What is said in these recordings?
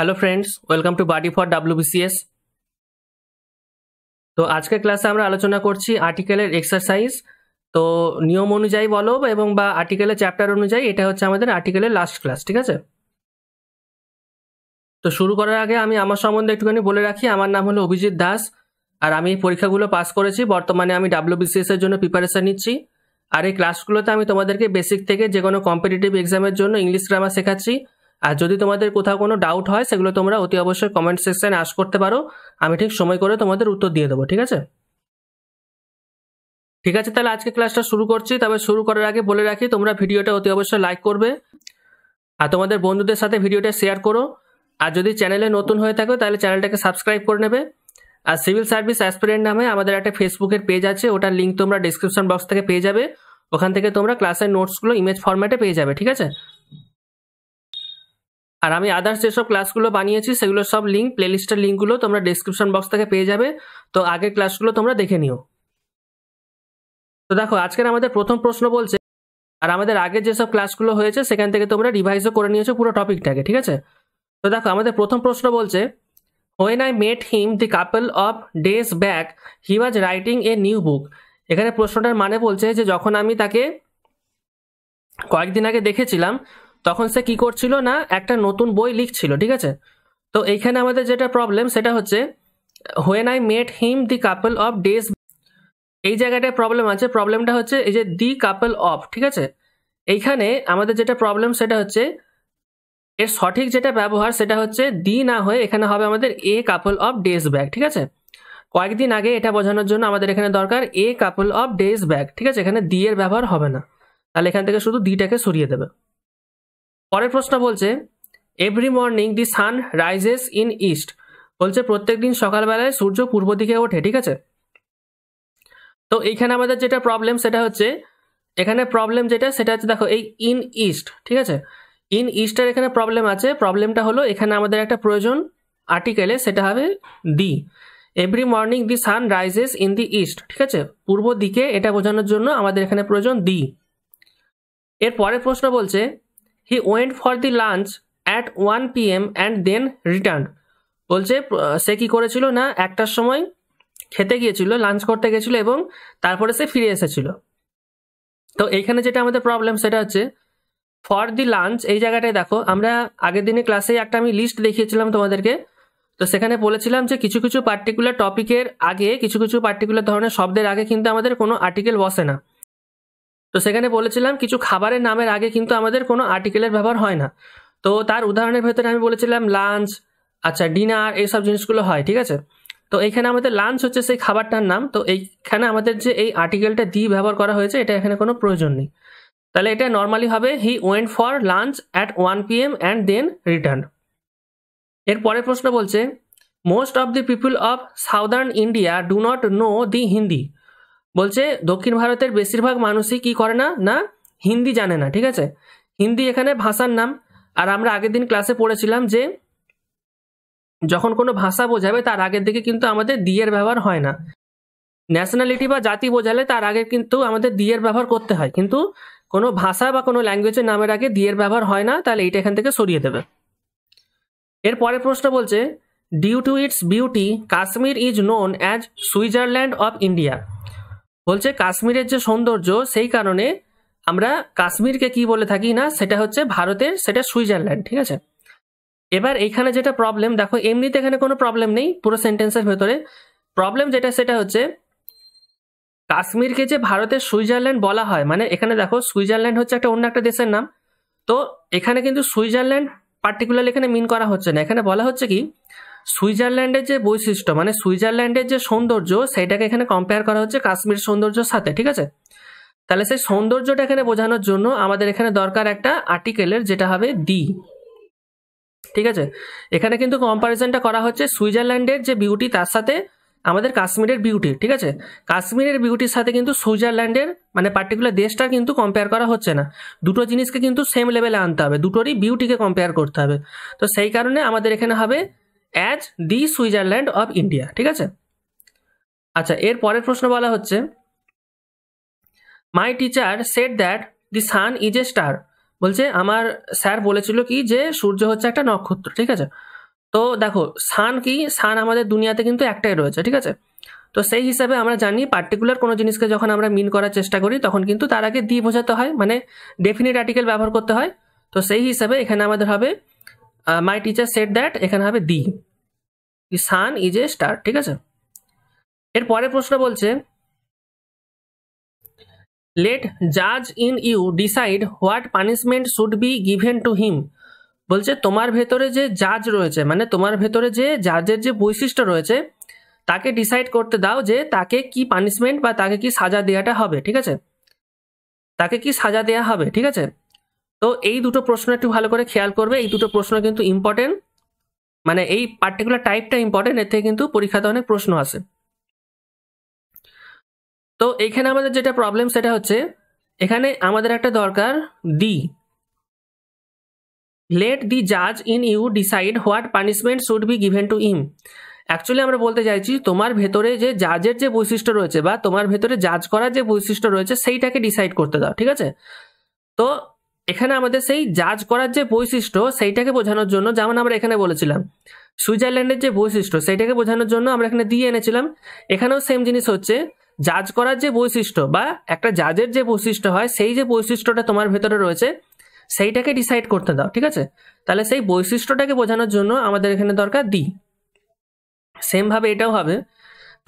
hello friends welcome to buddy for WBCS তো আজকের ক্লাসে আমরা আলোচনা করছি আর্টিকেলের এক্সারসাইজ তো নিয়ম অনুযায়ী বলো এবং বা আর্টিকেলের চ্যাপ্টার অনুযায়ী এটা হচ্ছে আমাদের আর্টিকেলের লাস্ট ক্লাস ঠিক আছে তো শুরু করার আগে আমি আমার সম্বন্ধে একটুখানি বলে রাখি আমার নাম হলো অভিজিৎ দাস আর আমি পরীক্ষাগুলো পাস করেছি বর্তমানে আমি ডাব্লিউবিসিএস এর জন্য প্রিপারেশন নিচ্ছি আর এই ক্লাসগুলোতে আমি তোমাদেরকে বেসিক থেকে যে কোনো কম্পিটিটিভ এক্সামের জন্য ইংলিশ গ্রামার শেখাচ্ছি আর যদি তোমাদের কোথাও কোনো ডাউট হয় সেগুলো তোমরা অতি অবশ্যই কমেন্ট সেকশানে আস করতে পারো আমি ঠিক সময় করে তোমাদের উত্তর দিয়ে দেবো ঠিক আছে ঠিক আছে তাহলে আজকে ক্লাসটা শুরু করছি তবে শুরু করার আগে বলে রাখি তোমরা ভিডিওটা অতি অবশ্যই লাইক করবে আর তোমাদের বন্ধুদের সাথে ভিডিওটা শেয়ার করো আর যদি চ্যানেলে নতুন হয়ে থাকো তাহলে চ্যানেলটাকে সাবস্ক্রাইব করে নেবে আর সিভিল সার্ভিস অ্যাসপিরেন্ট নামে আমাদের একটা ফেসবুকের পেজ আছে ওটার লিঙ্ক তোমরা ডিসক্রিপশন বক্স থেকে পেয়ে যাবে ওখান থেকে তোমরা ক্লাসের নোটসগুলো ইমেজ ফরম্যাটে পেয়ে যাবে ঠিক আছে আর আমি আদার্স যেসব ক্লাসগুলো বানিয়েছি সেগুলোর সব লিঙ্ক প্লেলিস্টের লিঙ্কগুলো তোমরা ডিসক্রিপশন বক্স থেকে পেয়ে যাবে তো আগের ক্লাসগুলো তোমরা দেখে নিও তো দেখো আজকের আমাদের প্রথম প্রশ্ন বলছে আর আমাদের আগের যেসব ক্লাসগুলো হয়েছে সেখান থেকে তোমরা রিভাইজও করে নিয়েছো পুরো টপিকটাকে ঠিক আছে তো দেখো আমাদের প্রথম প্রশ্ন বলছে when I met him the couple of days back he was writing a new book এখানে প্রশ্নটার মানে বলছে যে যখন আমি তাকে কয়েকদিন আগে দেখেছিলাম তখন সে কি করছিল না একটা নতুন বই লিখছিল ঠিক আছে তো এইখানে আমাদের যেটা প্রবলেম সেটা হচ্ছে when I met him the couple of days এই জায়গাটায় প্রবলেম আছে প্রবলেমটা হচ্ছে এই যে দি কাপল অফ ঠিক আছে এইখানে আমাদের যেটা প্রবলেম সেটা হচ্ছে এর সঠিক যেটা ব্যবহার সেটা হচ্ছে দি না হয়ে এখানে হবে আমাদের a couple of days back ঠিক আছে কয়েকদিন আগে এটা বোঝানোর জন্য আমাদের এখানে দরকার a couple of days back ঠিক আছে এখানে দি এর ব্যবহার হবে না তাহলে এখান থেকে শুধু দিটাকে সরিয়ে দেবে পরের প্রশ্ন বলছে every morning the sun rises in east বলছে প্রত্যেক দিন সকালবেলায় সূর্য পূর্ব দিকে ওঠে ঠিক আছে তো এইখানে আমাদের যেটা প্রবলেম সেটা হচ্ছে এখানে প্রবলেম যেটা সেটা হচ্ছে দেখো এই ইন ইস্ট ঠিক আছে ইন ইস্টের এখানে প্রবলেম আছে প্রবলেমটা হলো এখানে আমাদের একটা প্রয়োজন আর্টিকেলে সেটা হবে the every morning the sun rises in the east ঠিক আছে পূর্ব দিকে এটা বোঝানোর জন্য আমাদের এখানে প্রয়োজন দি এর পরের প্রশ্ন বলছে he went for the lunch at one P M and then return বলছে সে কি করেছিল না একটার সময় খেতে গিয়েছিল লাঞ্চ করতে গেছিল এবং তারপরে সে ফিরে এসেছিল তো এইখানে যেটা আমাদের প্রবলেম সেটা হচ্ছে ফর দি লাঞ্চ এই জায়গাটায় দেখো আমরা আগের দিনে ক্লাসে একটা আমি লিস্ট দেখিয়েছিলাম তোমাদেরকে তো সেখানে বলেছিলাম যে কিছু কিছু পার্টিকুলার টপিকের আগে কিছু কিছু পার্টিকুলার ধরনের শব্দের আগে কিন্তু আমাদের কোনো আর্টিকেল বসে না তো সেখানে বলেছিলাম কিছু খাবারের নামের আগে কিন্তু আমাদের কোনো আর্টিকেলের ব্যবহার হয় না তো তার উদাহরণের ভেতরে আমি বলেছিলাম লাঞ্চ আচ্ছা ডিনার এইসব জিনিসগুলো হয় ঠিক আছে তো এখানে আমাদের লাঞ্চ হচ্ছে সেই খাবারটার নাম তো এইখানে আমাদের যে এই আর্টিকেলটা দি ব্যবহার করা হয়েছে এটা এখানে কোনো প্রয়োজন নেই তাহলে এটা নর্মালি হবে he went for lunch at one P M and then return এর পরের প্রশ্ন বলছে most of the people of southern India do not know the Hindi বলছে দক্ষিণ ভারতের বেশিরভাগ মানুষই কি করে না না হিন্দি জানে না ঠিক আছে হিন্দি এখানে ভাষার নাম আর আমরা আগের দিন ক্লাসে পড়েছিলাম যে যখন কোনো ভাষা বোঝাবে তার আগের দিকে কিন্তু আমাদের দিয়ের ব্যবহার হয় না ন্যাশনালিটি বা জাতি বোঝালে তার আগে কিন্তু আমাদের দিয়ের ব্যবহার করতে হয় কিন্তু কোনো ভাষা বা কোনো ল্যাঙ্গুয়েজের নামের আগে দিয়ের ব্যবহার হয় না তাহলে এইটা এখান থেকে সরিয়ে দেবে এর পরের প্রশ্ন বলছে due to its beauty Kashmir is known as Switzerland of India বলছে কাশ্মীরের যে সৌন্দর্য সেই কারণে আমরা কাশ্মীরকে কি বলে থাকি না সেটা হচ্ছে ভারতের সেটা সুইজারল্যান্ড ঠিক আছে এবার এখানে যেটা প্রবলেম দেখো এমনিতে এখানে কোনো প্রবলেম নেই পুরো সেন্টেন্সের ভেতরে প্রবলেম যেটা সেটা হচ্ছে কাশ্মীরকে যে ভারতের সুইজারল্যান্ড বলা হয় মানে এখানে দেখো সুইজারল্যান্ড হচ্ছে একটা অন্য একটা দেশের নাম তো এখানে কিন্তু সুইজারল্যান্ড পার্টিকুলার এখানে মিন করা হচ্ছে না এখানে বলা হচ্ছে কি সুইজারল্যান্ডের যে বৈশিষ্ট্য মানে সুইজারল্যান্ডের যে সৌন্দর্য সেটাকে এখানে কম্পেয়ার করা হচ্ছে কাশ্মীর সৌন্দর্যের সাথে ঠিক আছে তাহলে সেই সৌন্দর্যটা এখানে বোঝানোর জন্য আমাদের এখানে দরকার একটা আর্টিকেলের যেটা হবে দি ঠিক আছে এখানে কিন্তু কম্পারিজনটা করা হচ্ছে সুইজারল্যান্ডের যে বিউটি তার সাথে আমাদের কাশ্মীরের বিউটি ঠিক আছে কাশ্মীরের বিউটির সাথে কিন্তু সুইজারল্যান্ডের মানে পার্টিকুলার দেশটা কিন্তু কম্পেয়ার করা হচ্ছে না দুটো জিনিসকে কিন্তু সেম লেভেলে আনতে হবে দুটোরই বিউটিকে কম্পেয়ার করতে হবে তো সেই কারণে আমাদের এখানে হবে as the Switzerland of India ঠিক আছে আচ্ছা এর পরের প্রশ্ন বলা হচ্ছে my teacher said that the sun is a star বলছে আমার স্যার বলেছিল কি যে সূর্য হচ্ছে একটা নক্ষত্র ঠিক আছে তো দেখো সান কি সান আমাদের দুনিয়াতে কিন্তু একটাই রয়েছে ঠিক আছে তো সেই হিসাবে আমরা জানি পার্টিকুলার কোনো জিনিসকে যখন আমরা মিন করার চেষ্টা করি তখন কিন্তু তার আগে দি বোঝাতে হয় মানে ডেফিনিট আর্টিকেল ব্যবহার করতে হয় তো সেই হিসাবে এখানে আমাদের হবে মাই টিচার সেট দ্যাট এখানে হবে দি সান ইজ এ স্টার ঠিক আছে এর পরের প্রশ্ন বলছে লেট জাজ in you decide what punishment should be given to him বলছে তোমার ভেতরে যে জাজ রয়েছে মানে তোমার ভেতরে যে জাজের যে বৈশিষ্ট্য রয়েছে তাকে ডিসাইড করতে দাও যে তাকে কি পানিশমেন্ট বা তাকে কি সাজা দেওয়াটা হবে ঠিক আছে তাকে কি সাজা দেওয়া হবে ঠিক আছে তো এই দুটো প্রশ্ন একটু ভালো করে খেয়াল করবে এই দুটো প্রশ্ন কিন্তু ইম্পর্টেন্ট মানে এই পার্টিকুলার টাইপটা ইম্পর্টেন্ট এর থেকে কিন্তু পরীক্ষাতে অনেক প্রশ্ন আসে তো এখানে আমাদের যেটা প্রবলেম সেটা হচ্ছে এখানে আমাদের একটা দরকার ডি লেট দি জাজ in you decide what punishment should be given to him actually আমরা বলতে চাইছি তোমার ভেতরে যে জাজের যে বৈশিষ্ট্য রয়েছে বা তোমার ভেতরে জাজ করার যে বৈশিষ্ট্য রয়েছে সেইটাকে ডিসাইড করতে দাও ঠিক আছে তো এখানে আমাদের সেই জাজ করার যে বৈশিষ্ট্য সেইটাকে বোঝানোর জন্য যেমন আমরা এখানে বলেছিলাম সুইজারল্যান্ডের যে বৈশিষ্ট্য সেইটাকে বোঝানোর জন্য আমরা এখানে দিয়ে এনেছিলাম এখানেও সেম জিনিস হচ্ছে জাজ করার যে বৈশিষ্ট্য বা একটা জাজের যে বৈশিষ্ট্য হয় সেই যে বৈশিষ্ট্যটা তোমার ভেতরে রয়েছে সেইটাকে ডিসাইড করতে দাও ঠিক আছে তাহলে সেই বৈশিষ্ট্যটাকে বোঝানোর জন্য আমাদের এখানে দরকার দি সেমভাবে এটাও হবে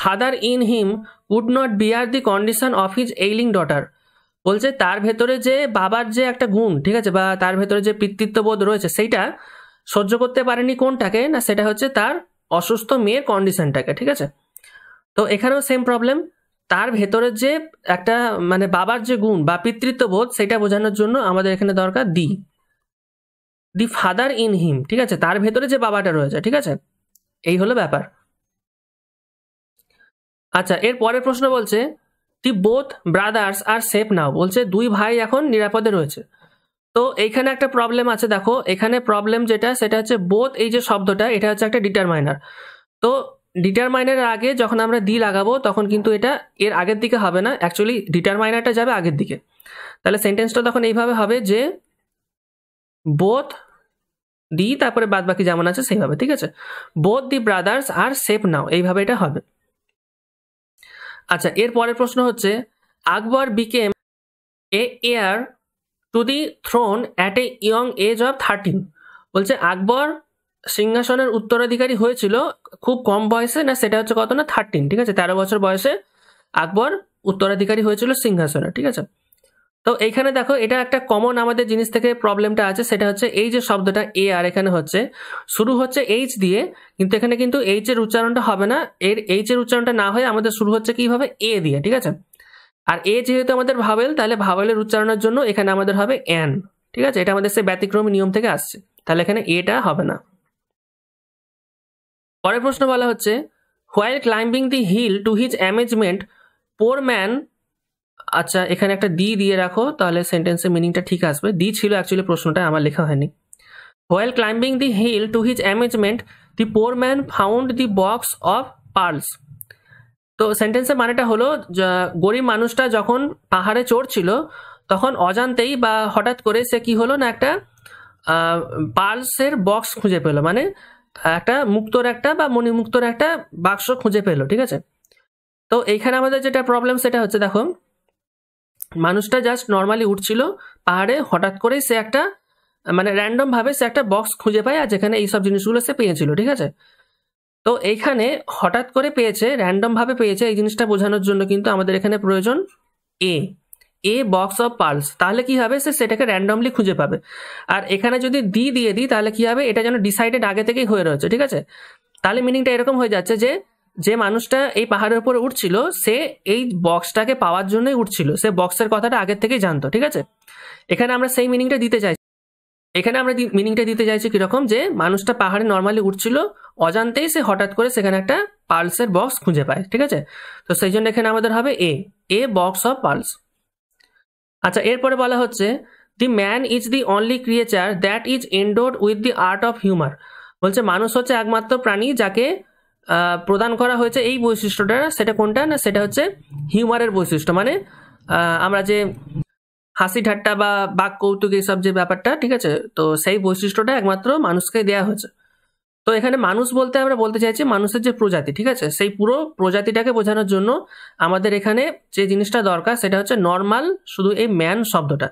father in him would not bear the condition of his ailing daughter বলছে তার ভেতরে যে বাবার যে একটা গুণ ঠিক আছে বা তার ভেতরে যে পিতৃত্ববোধ রয়েছে সেইটা সহ্য করতে পারেনি কোনটাকে না সেটা হচ্ছে তার অসুস্থ মেয়ের কন্ডিশনটাকে ঠিক আছে তো এখানেও সেম প্রবলেম তার ভেতরে যে একটা মানে বাবার যে গুণ বা পিতৃত্ববোধ সেটা বোঝানোর জন্য আমাদের এখানে দরকার দি দি ফাদার ইন হিম ঠিক আছে তার ভেতরে যে বাবাটা রয়েছে ঠিক আছে এই হলো ব্যাপার আচ্ছা এর পরের প্রশ্ন বলছে the both brothers are safe now বলছে দুই ভাই এখন নিরাপদে রয়েছে তো এইখানে একটা প্রবলেম আছে দেখো এখানে প্রবলেম যেটা সেটা হচ্ছে বোথ এই যে শব্দটা এটা হচ্ছে একটা ডিটারমাইনার তো ডিটারমাইনের আগে যখন আমরা দি লাগাবো তখন কিন্তু এটা এর আগের দিকে হবে না অ্যাকচুয়ালি ডিটারমাইনারটা যাবে আগের দিকে তাহলে সেন্টেন্সটা তখন এইভাবে হবে যে বোথ দি তারপরে বাদ বাকি যেমন আছে সেইভাবে ঠিক আছে both the brothers are safe now এইভাবে এটা হবে আচ্ছা এর পরের প্রশ্ন হচ্ছে Akbar became a heir to the throne at a young age of thirteen বলছে আকবর সিংহাসনের উত্তরাধিকারী হয়েছিল খুব কম বয়সে না সেটা হচ্ছে কত না থার্টিন ঠিক আছে তেরো বছর বয়সে আকবর উত্তরাধিকারী হয়েছিল সিংহাসনে ঠিক আছে তো এখানে দেখো এটা একটা কমন আমাদের জিনিস থেকে প্রবলেমটা আছে সেটা হচ্ছে এই যে শব্দটা এ আর এখানে হচ্ছে শুরু হচ্ছে এইচ দিয়ে কিন্তু এখানে কিন্তু এইচ এর উচ্চারণটা হবে না এর এইচ এর উচ্চারণটা না হয়ে আমাদের শুরু হচ্ছে কিভাবে এ দিয়ে ঠিক আছে আর এ যেহেতু আমাদের ভাবেল তাহলে ভাবেলের উচ্চারণের জন্য এখানে আমাদের হবে এন ঠিক আছে এটা আমাদের সে ব্যতিক্রমী নিয়ম থেকে আসছে তাহলে এখানে এটা হবে না পরের প্রশ্ন বলা হচ্ছে while climbing the hill to his amazement poor man আচ্ছা এখানে একটা দি দিয়ে রাখো তাহলে সেন্টেন্সের মিনিংটা ঠিক আসবে দি ছিল অ্যাকচুয়ালি প্রশ্নটা আমার লেখা হয়নি while climbing the hill to his amazement the poor man found the box of pearls তো সেন্টেন্সের মানেটা হলো গরিব মানুষটা যখন পাহাড়ে চড়ছিল তখন অজান্তেই বা হঠাৎ করে সে কি হলো না একটা পার্লসের বক্স খুঁজে পেলো মানে একটা মুক্তর একটা বা মণিমুক্তর একটা বাক্স খুঁজে পেলো ঠিক আছে তো এইখানে আমাদের যেটা প্রবলেম সেটা হচ্ছে দেখো মানুষটা জাস্ট নর্মালি উঠছিল পাহাড়ে হঠাৎ করেই সে একটা মানে র্যান্ডমভাবে সে একটা বক্স খুঁজে পায় আর যেখানে এইসব জিনিসগুলো সে পেয়েছিল ঠিক আছে তো এইখানে হঠাৎ করে পেয়েছে র্যান্ডমভাবে পেয়েছে এই জিনিসটা বোঝানোর জন্য কিন্তু আমাদের এখানে প্রয়োজন a a box of pearls তাহলে কি হবে সে সেটাকে র্যান্ডমলি খুঁজে পাবে আর এখানে যদি দি দিয়ে দিই তাহলে কি হবে এটা যেন ডিসাইডেড আগে থেকেই হয়ে রয়েছে ঠিক আছে তাহলে মিনিংটা এরকম হয়ে যাচ্ছে যে যে মানুষটা এই পাহাড়ের উপরে উঠছিল সে এই বক্সটাকে পাওয়ার জন্যই উঠছিল সে বক্সের কথাটা আগের থেকেই জানতো ঠিক আছে এখানে আমরা সেই মিনিংটা দিতে চাইছি এখানে আমরা মিনিংটা দিতে চাইছি কীরকম যে মানুষটা পাহাড়ে নর্মালি উঠছিল অজান্তেই সে হঠাৎ করে সেখানে একটা পালসের বক্স খুঁজে পায় ঠিক আছে তো সেই জন্য এখানে আমাদের হবে a a box of pearls আচ্ছা এরপরে বলা হচ্ছে the man is the only creature that is endowed with the art of humour বলছে মানুষ হচ্ছে একমাত্র প্রাণী যাকে প্রদান করা হয়েছে এই বৈশিষ্ট্যটা সেটা কোনটা না সেটা হচ্ছে হিউমারের বৈশিষ্ট্য মানে আমরা যে হাসি ঠাট্টা বা বাক কৌতুক এইসব যে ব্যাপারটা ঠিক আছে তো সেই বৈশিষ্ট্যটা একমাত্র মানুষকে দেয়া হয়েছে তো এখানে মানুষ বলতে আমরা বলতে চাইছি মানুষের যে প্রজাতি ঠিক আছে সেই পুরো প্রজাতিটাকে বোঝানোর জন্য আমাদের এখানে যে জিনিসটা দরকার সেটা হচ্ছে নর্মাল শুধু এই ম্যান শব্দটা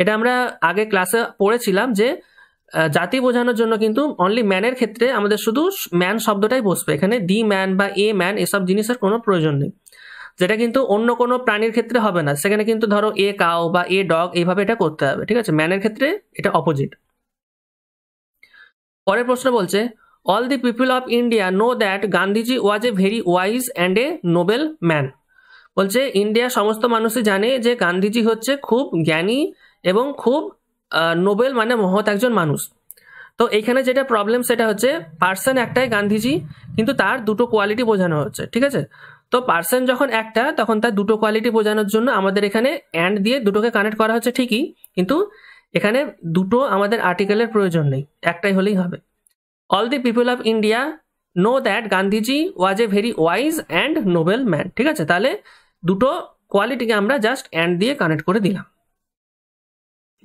এটা আমরা আগে ক্লাসে পড়েছিলাম যে জাতি বোঝানোর জন্য কিন্তু অনলি ম্যানের ক্ষেত্রে আমাদের শুধু ম্যান শব্দটাই বসবে এখানে দি ম্যান বা এ ম্যান এসব জিনিসের কোনো প্রয়োজন নেই যেটা কিন্তু অন্য কোনো প্রাণীর ক্ষেত্রে হবে না সেখানে কিন্তু ধরো এ কাউ বা এ ডগ এইভাবে এটা করতে হবে ঠিক আছে ম্যানের ক্ষেত্রে এটা অপোজিট পরের প্রশ্ন বলছে all the people of India know that Gandhiji was a very wise and a noble man বলছে ইন্ডিয়া সমস্ত মানুষই জানে যে গান্ধীজি হচ্ছে খুব জ্ঞানী এবং খুব নোবেল মানে মহৎ একজন মানুষ তো এইখানে যেটা প্রবলেম সেটা হচ্ছে পার্সন একটাই গান্ধীজি কিন্তু তার দুটো কোয়ালিটি বোঝানো হচ্ছে ঠিক আছে তো পার্সন যখন একটা তখন তার দুটো কোয়ালিটি বোঝানোর জন্য আমাদের এখানে অ্যান্ড দিয়ে দুটোকে কানেক্ট করা হচ্ছে ঠিকই কিন্তু এখানে দুটো আমাদের আর্টিকেলের প্রয়োজন নেই একটাই হলেই হবে all the people of India know that Gandhiji was a very wise and noble man ঠিক আছে তাহলে দুটো কোয়ালিটিকে আমরা জাস্ট অ্যান্ড দিয়ে কানেক্ট করে দিলাম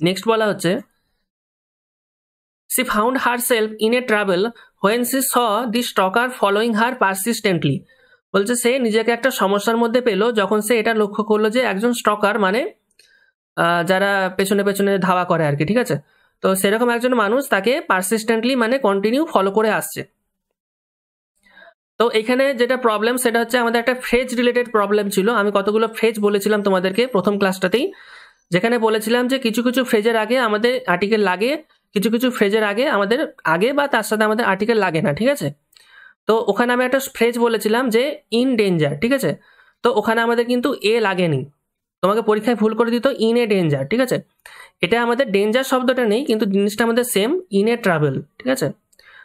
নেক্সট বলা হচ্ছে she found her self in a travel when she saw the stalker following her persistently বলছে সে নিজেকে একটা সমস্যার মধ্যে পেলো যখন সে এটা লক্ষ্য করলো যে একজন স্টকার মানে যারা পেছনে পেছনে ধাওয়া করে আর কি ঠিক আছে তো সেরকম একজন মানুষ তাকে পারসিস্টেন্টলি মানে কন্টিনিউ ফলো করে আসছে তো এখানে যেটা প্রবলেম সেটা হচ্ছে আমাদের একটা ফ্রেজ রিলেটেড প্রবলেম ছিল আমি কতগুলো ফ্রেজ বলেছিলাম তোমাদেরকে প্রথম ক্লাসটাতেই যেখানে বলেছিলাম যে কিছু কিছু ফ্রেজের আগে আমাদের আর্টিকেল লাগে কিছু কিছু ফ্রেজের আগে আমাদের আগে বা তার সাথে আমাদের আর্টিকেল লাগে না ঠিক আছে তো ওখানে আমি একটা ফ্রেজ বলেছিলাম যে ইন ডেঞ্জার ঠিক আছে তো ওখানে আমাদের কিন্তু এ লাগেনি তোমাকে পরীক্ষায় ভুল করে দিত ইন এ ডেঞ্জার ঠিক আছে এটা আমাদের ডেঞ্জার শব্দটা নেই কিন্তু জিনিসটা আমাদের সেম ইন এ ট্রাভেল ঠিক আছে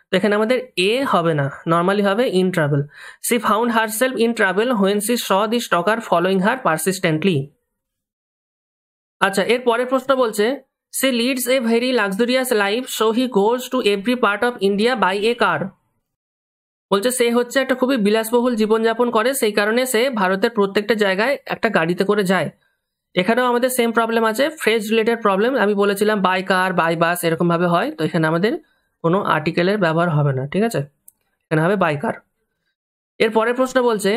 তো এখানে আমাদের এ হবে না নর্মালি হবে in travel she found her self in travel when she saw the stalker following her persistently আচ্ছা এর পরের প্রশ্ন বলছে she leads a very luxurious life so he goes to every part of India by a car বলছে সে হচ্ছে একটা খুবই বিলাসবহুল জীবনযাপন করে সেই কারণে সে ভারতের প্রত্যেকটা জায়গায় একটা গাড়িতে করে যায় এখানেও আমাদের সেম প্রবলেম আছে ফ্রেজ রিলেটেড প্রবলেম আমি বলেছিলাম বাই কার বাই বাস এরকমভাবে হয় তো এখানে আমাদের কোনো আর্টিকেলের ব্যবহার হবে না ঠিক আছে এখানে হবে বাই কার এর পরের প্রশ্ন বলছে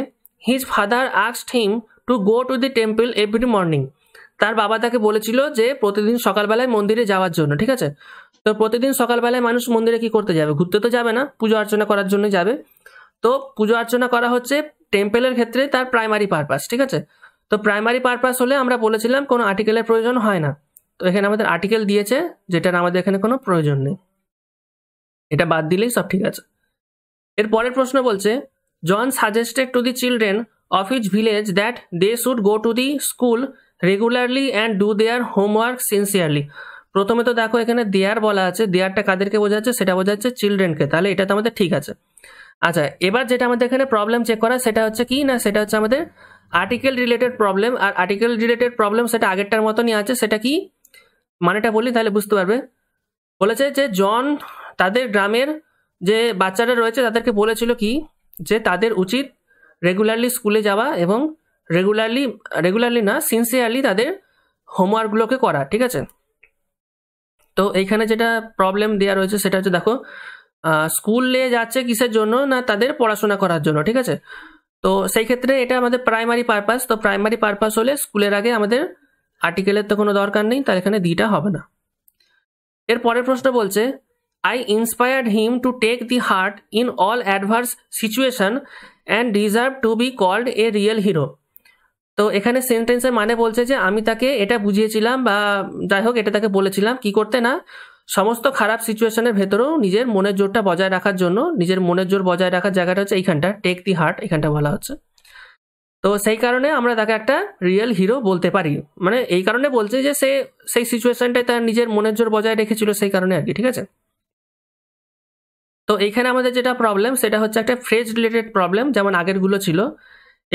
হিজ ফাদার আক্সড him to go to the temple every morning তার বাবা তাকে বলেছিল যে প্রতিদিন সকালবেলায় মন্দিরে যাওয়ার জন্য ঠিক আছে তো প্রতিদিন সকালবেলায় মানুষ মন্দিরে কি করতে যাবে ঘুরতে তো যাবে না পুজো অর্চনা করার জন্য যাবে তো পুজো অর্চনা করা হচ্ছে টেম্পেলের ক্ষেত্রে তার প্রাইমারি পারপাস ঠিক আছে তো প্রাইমারি পারপাস হলে আমরা বলেছিলাম কোনো আর্টিকেলের প্রয়োজন হয় না তো এখানে আমাদের আর্টিকেল দিয়েছে যেটার আমাদের এখানে কোনো প্রয়োজন নেই এটা বাদ দিলেই সব ঠিক আছে এর পরের প্রশ্ন বলছে John suggested to the children of each village that they should go to the school regularly and do their homework sincerely প্রথমে তো দেখো এখানে দেয়ার বলা আছে দেয়ারটা কাদেরকে বোঝাচ্ছে সেটা বোঝাচ্ছে চিলড্রেনকে তাহলে এটা তো আমাদের ঠিক আছে আচ্ছা এবার যেটা আমাদের এখানে প্রবলেম চেক করা সেটা হচ্ছে কি না সেটা হচ্ছে আমাদের আর্টিকেল রিলেটেড প্রবলেম আর আর্টিকেল রিলেটেড প্রবলেম সেটা আগেরটার মতনই আছে সেটা কি মানেটা বলি তাহলে বুঝতে পারবে বলেছে যে জন তাদের গ্রামের যে বাচ্চারা রয়েছে তাদেরকে বলেছিল কি যে তাদের উচিত রেগুলারলি স্কুলে যাওয়া এবং রেগুলারলি রেগুলারলি না সিনসিয়ারলি তাদের হোমওয়ার্কগুলোকে করা ঠিক আছে তো এইখানে যেটা প্রবলেম দেওয়া রয়েছে সেটা হচ্ছে দেখো স্কুলে যাচ্ছে কিসের জন্য না তাদের পড়াশোনা করার জন্য ঠিক আছে তো সেই ক্ষেত্রে এটা আমাদের প্রাইমারি পারপাস তো প্রাইমারি পারপাস হলে স্কুলের আগে আমাদের আর্টিকেলের তো কোনো দরকার নেই তাহলে এখানে দিটা হবে না এর পরের প্রশ্ন বলছে I inspired him to take the heart in all adverse situation and deserve to be called a real hero তো এখানে সেন্টেন্সের মানে বলছে যে আমি তাকে এটা বুঝিয়েছিলাম বা যাই হোক এটা তাকে বলেছিলাম কি করতে না সমস্ত খারাপ সিচুয়েশনের ভেতরেও নিজের মনের জোরটা বজায় রাখার জন্য নিজের মনের জোর বজায় রাখার জায়গাটা হচ্ছে এইখানটা টেক দি হার্ট এখানটা বলা হচ্ছে তো সেই কারণে আমরা তাকে একটা রিয়েল হিরো বলতে পারি মানে এই কারণে বলছে যে সে সেই সিচুয়েশনটাই তার নিজের মনের জোর বজায় রেখেছিল সেই কারণে আর কি ঠিক আছে তো এইখানে আমাদের যেটা প্রবলেম সেটা হচ্ছে একটা ফ্রেজ রিলেটেড প্রবলেম যেমন আগেরগুলো ছিল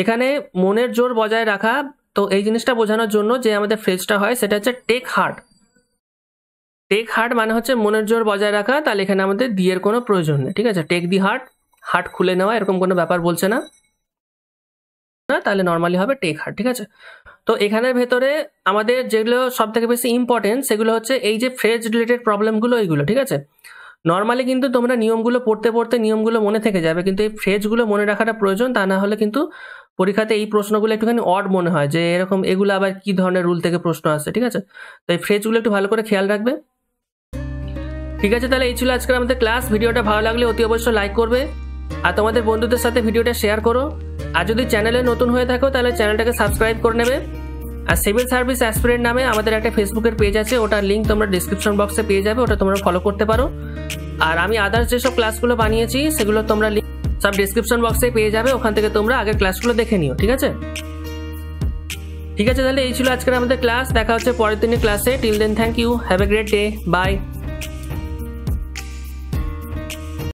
এখানে মনের জোর বজায় রাখা তো এই জিনিসটা বোঝানোর জন্য যে আমাদের ফ্রেজটা হয় সেটা হচ্ছে টেক হার্ট টেক হার্ট মানে হচ্ছে মনের জোর বজায় রাখা তাহলে এখানে আমাদের দিয়ের কোনো প্রয়োজন নেই ঠিক আছে টেক দি হার্ট হার্ট খুলে নেওয়া এরকম কোনো ব্যাপার বলছে না না তাহলে নর্মালি হবে টেক হার্ট ঠিক আছে তো এখানের ভেতরে আমাদের যেগুলো সব থেকে বেশি ইম্পর্টেন্ট সেগুলো হচ্ছে এই যে ফ্রেজ রিলেটেড প্রবলেমগুলো এইগুলো ঠিক আছে নর্মালি কিন্তু তোমরা নিয়মগুলো পড়তে পড়তে নিয়মগুলো মনে থেকে যাবে কিন্তু এই ফ্রেজগুলো মনে রাখাটা প্রয়োজন তা না হলে কিন্তু পরীক্ষাতে এই প্রশ্নগুলো একটুখানি অড মনে হয় যে এরকম এগুলো আবার কি ধরনের রুল থেকে প্রশ্ন আসে ঠিক আছে তো এই ফ্রেজগুলো একটু ভালো করে খেয়াল রাখবে ঠিক আছে তাহলে এই ছিল আজকের আমাদের ক্লাস ভিডিওটা ভালো লাগলে অতি অবশ্যই লাইক করবে আর তোমাদের বন্ধুদের সাথে ভিডিওটা শেয়ার করো আর যদি চ্যানেলে নতুন হয়ে থাকো তাহলে চ্যানেলটাকে সাবস্ক্রাইব করে নেবে আর সিভিল সার্ভিস অ্যাসপিরেন্ট নামে আমাদের একটা ফেসবুকের পেজ আছে ওটার লিঙ্ক তোমরা ডিসক্রিপশন বক্সে পেয়ে যাবে ওটা তোমরা ফলো করতে পারো আর আমি আদার্স যেসব ক্লাসগুলো বানিয়েছি সেগুলো তোমরা সব ডিসক্রিপশন বক্সে পেয়ে যাবে ওখান থেকে তোমরা আগের ক্লাসগুলো দেখে নিও ঠিক আছে ঠিক আছে তাহলে এই ছিল আজকের আমাদের ক্লাস দেখা হচ্ছে পরের দিনের ক্লাসে till then thank you have a great day by